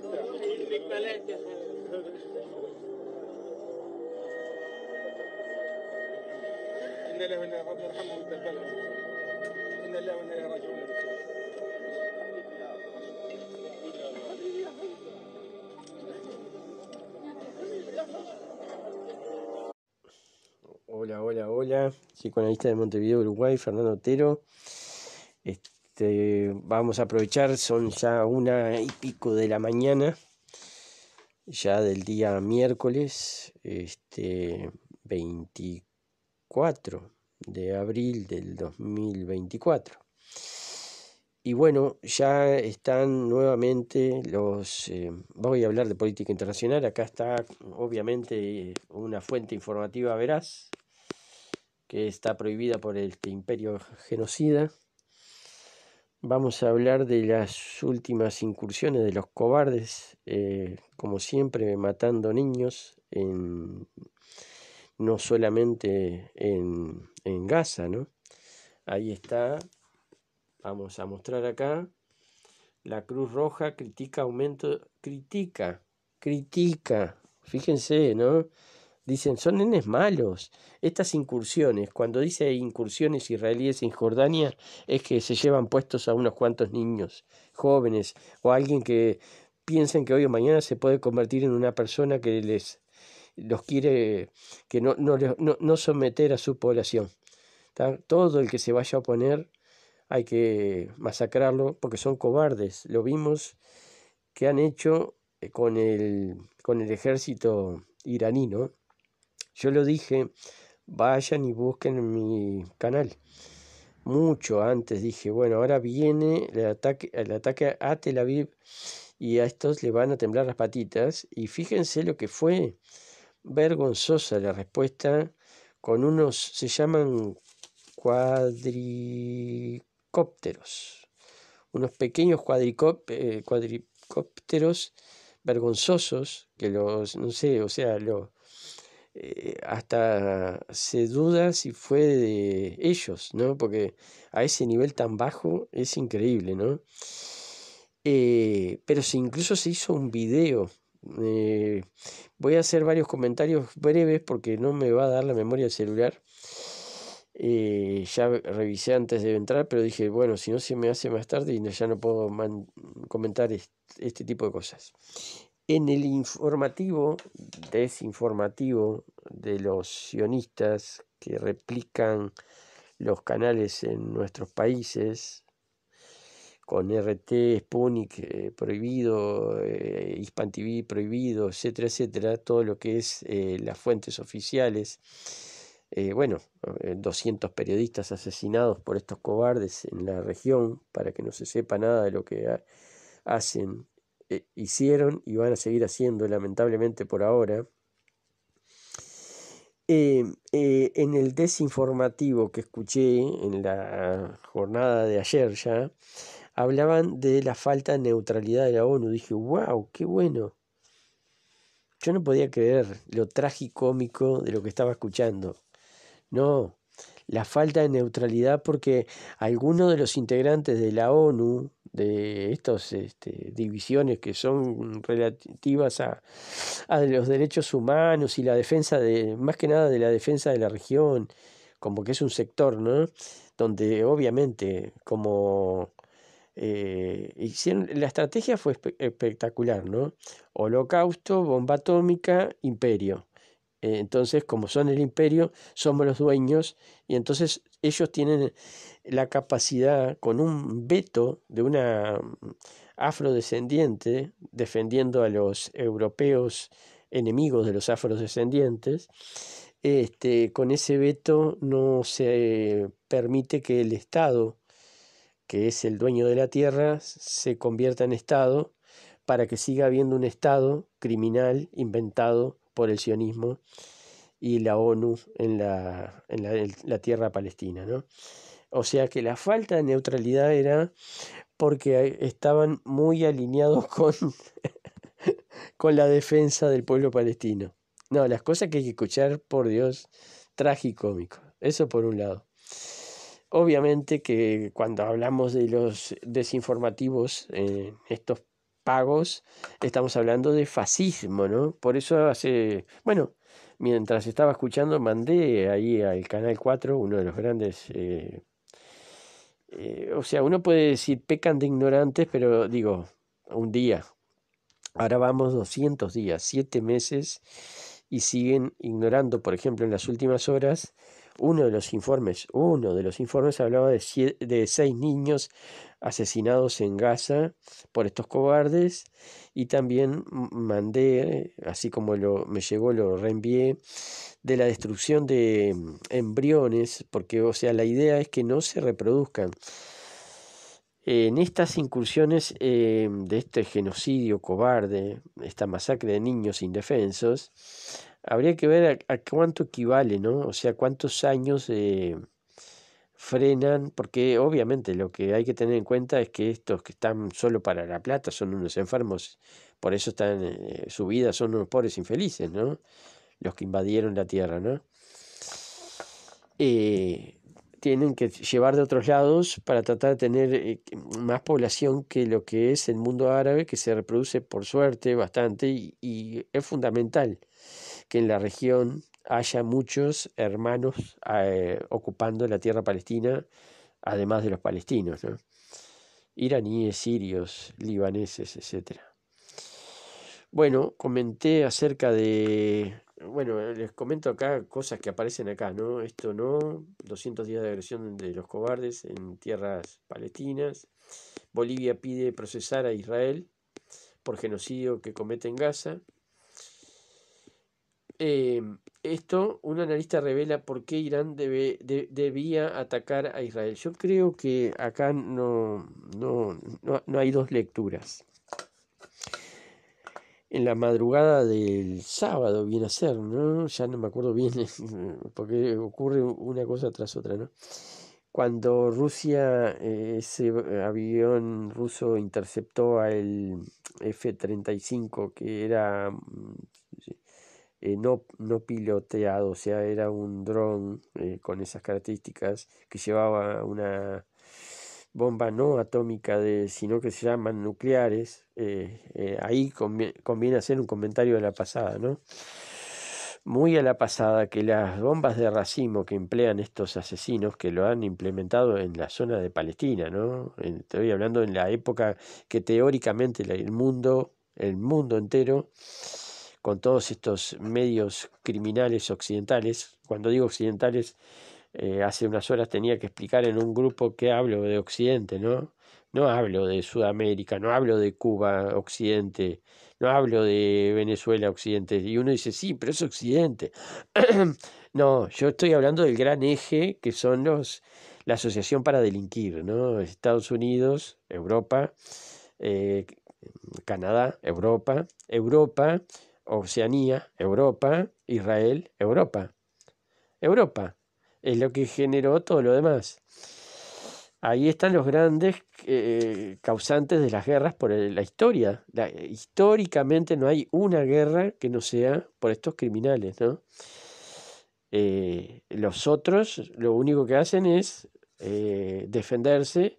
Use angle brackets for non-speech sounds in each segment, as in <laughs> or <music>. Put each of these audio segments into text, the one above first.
Hola, Hola, hola, hola, psicoanalista de Montevideo, Uruguay, Fernando Otero. Este, vamos a aprovechar, son ya una y pico de la mañana, ya del día miércoles este, 24 de abril del 2024. Y bueno, ya están nuevamente los... Eh, voy a hablar de política internacional, acá está obviamente una fuente informativa veraz, que está prohibida por este imperio genocida Vamos a hablar de las últimas incursiones de los cobardes, eh, como siempre matando niños, en, no solamente en, en Gaza, ¿no? Ahí está, vamos a mostrar acá, la Cruz Roja critica aumento, critica, critica, fíjense, ¿no? Dicen, son nenes malos. Estas incursiones, cuando dice incursiones israelíes en Jordania, es que se llevan puestos a unos cuantos niños, jóvenes, o a alguien que piensen que hoy o mañana se puede convertir en una persona que les los quiere, que no, no, no, someter a su población. Todo el que se vaya a oponer hay que masacrarlo porque son cobardes. Lo vimos que han hecho eh, con el, con el ejército iraní, ¿no? Yo lo dije, vayan y busquen en mi canal. Mucho antes dije, bueno, ahora viene el ataque, el ataque a Tel Aviv y a estos le van a temblar las patitas. Y fíjense lo que fue vergonzosa la respuesta con unos, se llaman cuadricópteros, unos pequeños eh, cuadricópteros vergonzosos que los, no sé, o sea, los eh, hasta se duda si fue de ellos, ¿no? Porque a ese nivel tan bajo es increíble, ¿no? Eh, pero si incluso se hizo un video. Eh, voy a hacer varios comentarios breves porque no me va a dar la memoria del celular. ya revisé antes de entrar, pero dije, bueno, si no se me hace más tarde y ya no puedo comentar este tipo de cosas. En el informativo, desinformativo de los sionistas que replican los canales en nuestros países, con RT, Spunic eh, prohibido, HispanTV eh, Hispan TV prohibido, etcétera, etcétera, todo lo que es eh, las fuentes oficiales. bueno, 200 periodistas asesinados por estos cobardes en la región para que no se sepa nada de lo que hacen eh, hicieron y van a seguir haciendo, lamentablemente por ahora, eh, eh, en el desinformativo que escuché en la jornada de ayer ya, hablaban de la falta de neutralidad de la ONU. Dije, wow, qué bueno. Yo no podía creer lo tragicómico de lo que estaba escuchando. No, la falta de neutralidad porque algunos de los integrantes de la ONU, de estas este, divisiones que son relativas a, los derechos humanos y la defensa de, más que nada de la defensa de la región, como que es un sector, ¿no? Donde obviamente como... Eh, la estrategia fue espectacular, ¿no? Holocausto, bomba atómica, imperio. Eh, entonces, como son el imperio, somos los dueños y entonces ellos tienen la capacidad con un veto de una mm, afrodescendiente defendiendo a los europeos enemigos de los afrodescendientes, este, con ese veto no se permite que el Estado, que es el dueño de la tierra, se convierta en Estado para que siga habiendo un Estado criminal inventado por el sionismo y la ONU en la, en la, tierra palestina. O sea que la falta de neutralidad era porque estaban muy alineados <laughs> con, con la defensa del pueblo palestino. No, las cosas que hay que escuchar, por Dios, cómico. Eso por un lado. Obviamente que cuando hablamos de los desinformativos en estos pagos, estamos hablando de fascismo, ¿no? Por eso hace, bueno, mientras estaba escuchando, mandé ahí al Canal 4, uno de los grandes... Eh, eh, o sea, uno puede decir, pecan de ignorantes, pero digo, un día. Ahora vamos 200 días, 7 meses, y siguen ignorando, por ejemplo, en las últimas horas, uno de los informes, uno de los informes hablaba de, seis niños asesinados en Gaza por estos cobardes y también mandé, así como lo, me llegó, lo reenvié, de la destrucción de em, embriones, porque o sea, la idea es que no se reproduzcan en estas incursiones em, de este genocidio cobarde, esta masacre de niños indefensos, habría que ver a, cuánto equivale, ¿no? O sea, cuántos años eh, frenan, porque obviamente lo que hay que tener en cuenta es que estos que están solo para la plata son unos enfermos, por eso están, eh, su vida son unos pobres infelices, ¿no? Los que invadieron la tierra, ¿no? Eh, tienen que llevar de otros lados para tratar de tener eh, más población que lo que es el mundo árabe, que se reproduce por suerte bastante y, es fundamental que en la región haya muchos hermanos eh, ocupando la tierra palestina, además de los palestinos, iraníes, sirios, libaneses, etc. Bueno, comenté acerca de bueno, eh, les comento acá cosas que aparecen acá, ¿no? Esto no, 200 días de agresión de los cobardes en tierras palestinas. Bolivia pide procesar a Israel por genocidio que comete en Gaza. Em, esto, un analista revela por qué Irán debe, debía atacar a Israel. Yo creo que acá no hay dos lecturas en la madrugada del sábado, viene a ser, ¿no? Ya no me acuerdo bien, <laughs> porque ocurre una cosa tras otra, ¿no? Cuando Rusia, eh, ese avión ruso interceptó al F-35, que era mm, eh, no, no piloteado, o sea, era un dron eh, con esas características que llevaba una bomba no atómica, de, sino que se llaman nucleares, eh, eh, ahí conviene, hacer un comentario de la pasada, ¿no? Muy a la pasada que las bombas de racimo que emplean estos asesinos, que lo han implementado en la zona de Palestina, ¿no? Estoy hablando en la época que teóricamente el mundo, el mundo entero, con todos estos medios criminales occidentales, cuando digo occidentales, eh, hace unas horas tenía que explicar en un grupo que hablo de Occidente, ¿no? No hablo de Sudamérica, no hablo de Cuba, Occidente, no hablo de Venezuela, Occidente. Y uno dice, sí, pero es Occidente. <clears throat> no, yo estoy hablando del gran eje que son los la Asociación para Delinquir, ¿no? Estados Unidos, Europa, eh, Canadá, Europa, Europa, Oceanía, Europa, Israel, Europa. Europa es lo que generó todo lo demás. Ahí están los grandes eh, causantes de las guerras por la historia. históricamente no hay una guerra que no sea por estos criminales, ¿no? Eh, los otros lo único que hacen es eh, defenderse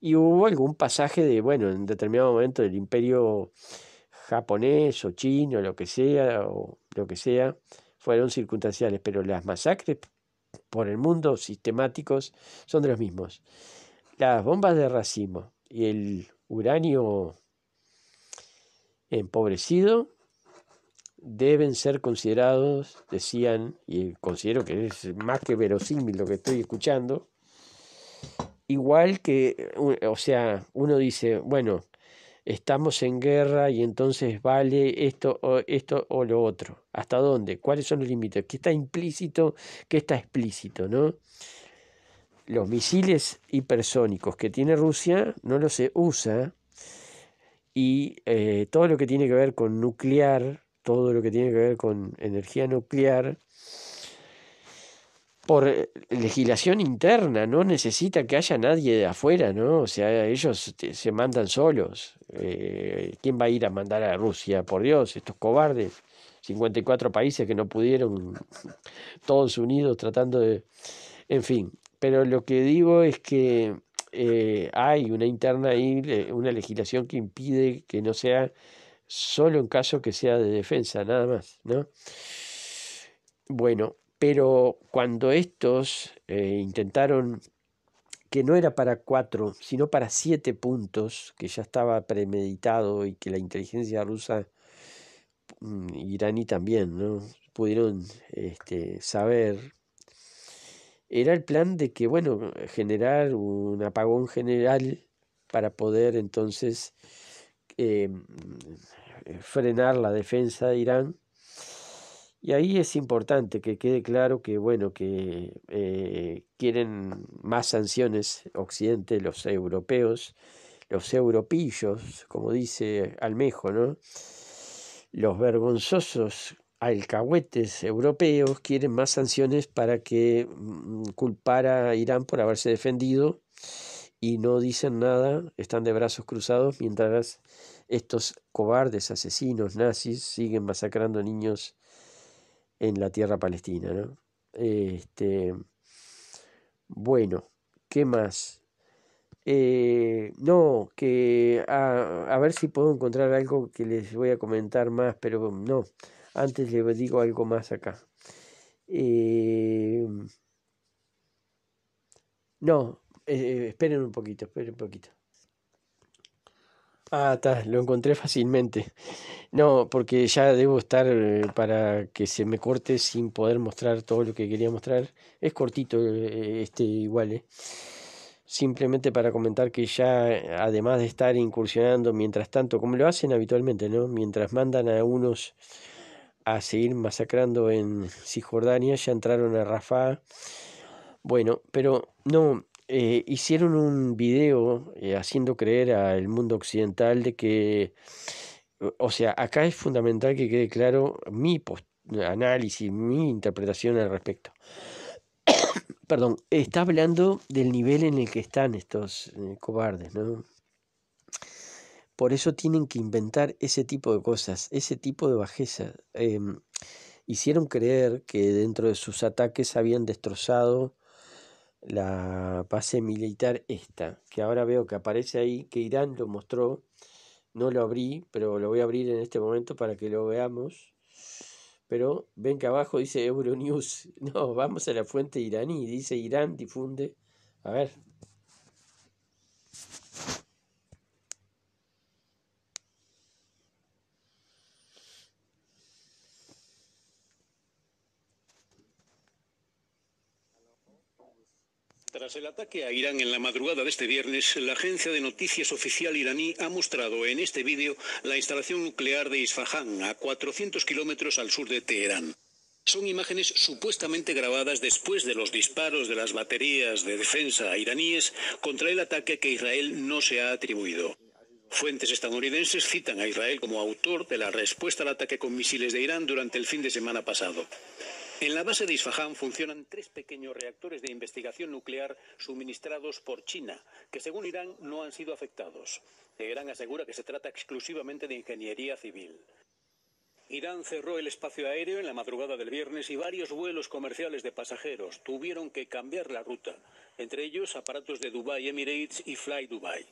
y hubo algún pasaje de, bueno, en determinado momento del imperio japonés o chino, lo que sea, o lo que sea, fueron circunstanciales, pero las masacres por el mundo sistemáticos son de los mismos. Las bombas de racimo y el uranio empobrecido deben ser considerados, decían, y considero que es más que verosímil lo que estoy escuchando, igual que, o sea, uno dice, bueno, estamos en guerra y entonces vale esto o, esto o lo otro. ¿Hasta dónde? ¿Cuáles son los límites? ¿Qué está implícito? ¿Qué está explícito? ¿no? Los misiles hipersónicos que tiene Rusia no los se usa y eh, todo lo que tiene que ver con nuclear, todo lo que tiene que ver con energía nuclear, por eh, legislación interna, no necesita que haya nadie de afuera, ¿no? O sea, ellos se mandan solos. Eh, ¿Quién va a ir a mandar a Rusia? Por Dios, estos cobardes. 54 países que no pudieron, todos unidos tratando de... En fin, pero lo que digo es que eh, hay una interna ahí, una legislación que impide que no sea solo en caso que sea de defensa, nada más, ¿no? Bueno, pero cuando estos eh, intentaron que no era para cuatro, sino para siete puntos, que ya estaba premeditado y que la inteligencia rusa, mm, iraní también, ¿no? pudieron este, saber, era el plan de que, bueno, generar un apagón general para poder entonces eh, frenar la defensa de Irán y ahí es importante que quede claro que, bueno, que eh, quieren más sanciones Occidente, los europeos, los europillos, como dice Almejo, ¿no? Los vergonzosos alcahuetes europeos quieren más sanciones para que mm, culpara a Irán por haberse defendido y no dicen nada, están de brazos cruzados mientras estos cobardes asesinos nazis siguen masacrando niños en la tierra palestina. ¿no? Este, bueno, ¿qué más? Eh, no, que a, ver si puedo encontrar algo que les voy a comentar más, pero no, antes les digo algo más acá. Eh, no, eh, esperen un poquito, esperen un poquito. Ah, está, lo encontré fácilmente. No, porque ya debo estar eh, para que se me corte sin poder mostrar todo lo que quería mostrar. Es cortito eh, eh, este igual, Simplemente para comentar que ya, además de estar incursionando mientras tanto, como lo hacen habitualmente, ¿no? Mientras mandan a unos a seguir masacrando en Cisjordania, ya entraron a Rafah. Bueno, pero no, eh, hicieron un video eh, haciendo creer al mundo occidental de que, o sea, acá es fundamental que quede claro mi análisis, mi interpretación al respecto. <coughs> Perdón, está hablando del nivel en el que están estos eh, cobardes, ¿no? Por eso tienen que inventar ese tipo de cosas, ese tipo de bajeza. Em, hicieron creer que dentro de sus ataques habían destrozado la base militar esta, que ahora veo que aparece ahí, que Irán lo mostró, no lo abrí, pero lo voy a abrir en este momento para que lo veamos. Pero ven que abajo dice Euronews. <laughs> No, vamos a la fuente iraní. Dice Irán difunde. A ver, Tras el ataque a Irán en la madrugada de este viernes, la agencia de noticias oficial iraní ha mostrado en este vídeo la instalación nuclear de Isfahan, a 400 kilómetros al sur de Teherán. Son imágenes supuestamente grabadas después de los disparos de las baterías de defensa iraníes contra el ataque que Israel no se ha atribuido. Fuentes estadounidenses citan a Israel como autor de la respuesta al ataque con misiles de Irán durante el fin de semana pasado. En la base de Isfahan funcionan tres pequeños reactores de investigación nuclear suministrados por China, que según Irán no han sido afectados. Irán asegura que se trata exclusivamente de ingeniería civil. Irán cerró el espacio aéreo en la madrugada del viernes y varios vuelos comerciales de pasajeros tuvieron que cambiar la ruta, entre ellos aparatos de Dubai Emirates y Fly Dubai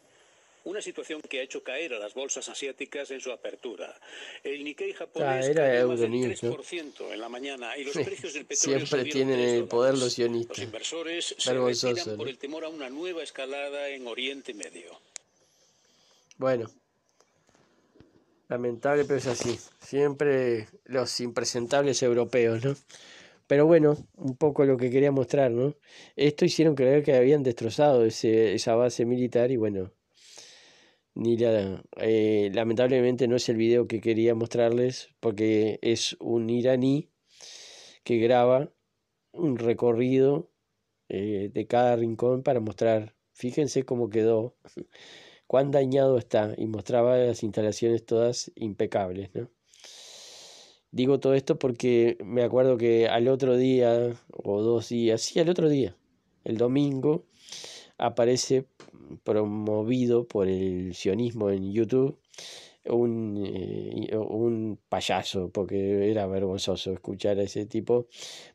una situación que ha hecho caer a las bolsas asiáticas en su apertura. El Nikkei japonés ah, cayó más del 3% en la mañana y los precios del petróleo siempre tienen el poder los sionistas. Los inversores se retiran por el temor a una nueva escalada en Oriente Medio. Bueno, lamentable, pero es así. Siempre los impresentables europeos, ¿no? Pero bueno, un poco lo que quería mostrar, ¿no? Esto hicieron creer que habían destrozado esa base militar y bueno, ni la, eh, lamentablemente no es el video que quería mostrarles porque es un iraní que graba un recorrido eh, de cada rincón para mostrar, fíjense cómo quedó, <laughs> cuán dañado está y mostraba las instalaciones todas impecables. Digo todo esto porque me acuerdo que al otro día o dos días, sí, al otro día, el domingo, aparece promovido por el sionismo en YouTube un, eh, un, payaso, porque era vergonzoso escuchar a ese tipo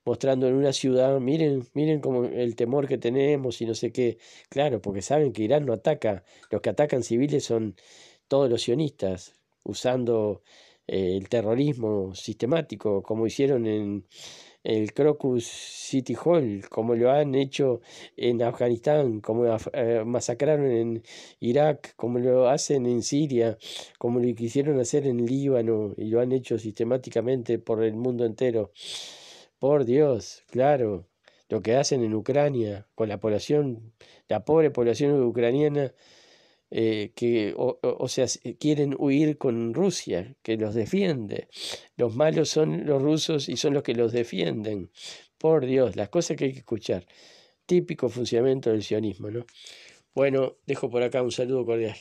mostrando en una ciudad, miren, miren como el temor que tenemos y no sé qué. Claro, porque saben que Irán no ataca, los que atacan civiles son todos los sionistas, usando eh, el terrorismo sistemático, como hicieron en el Crocus City Hall, como lo han hecho en Afganistán, como eh, masacraron en Irak, como lo hacen en Siria, como lo quisieron hacer en Líbano y lo han hecho sistemáticamente por el mundo entero. Por Dios, claro, lo que hacen en Ucrania con la población, la pobre población ucraniana eh, que, o, sea, quieren huir con Rusia, que los defiende. Los malos son los rusos y son los que los defienden. Por Dios, las cosas que hay que escuchar. Típico funcionamiento del sionismo, ¿no? Bueno, dejo por acá un saludo cordial.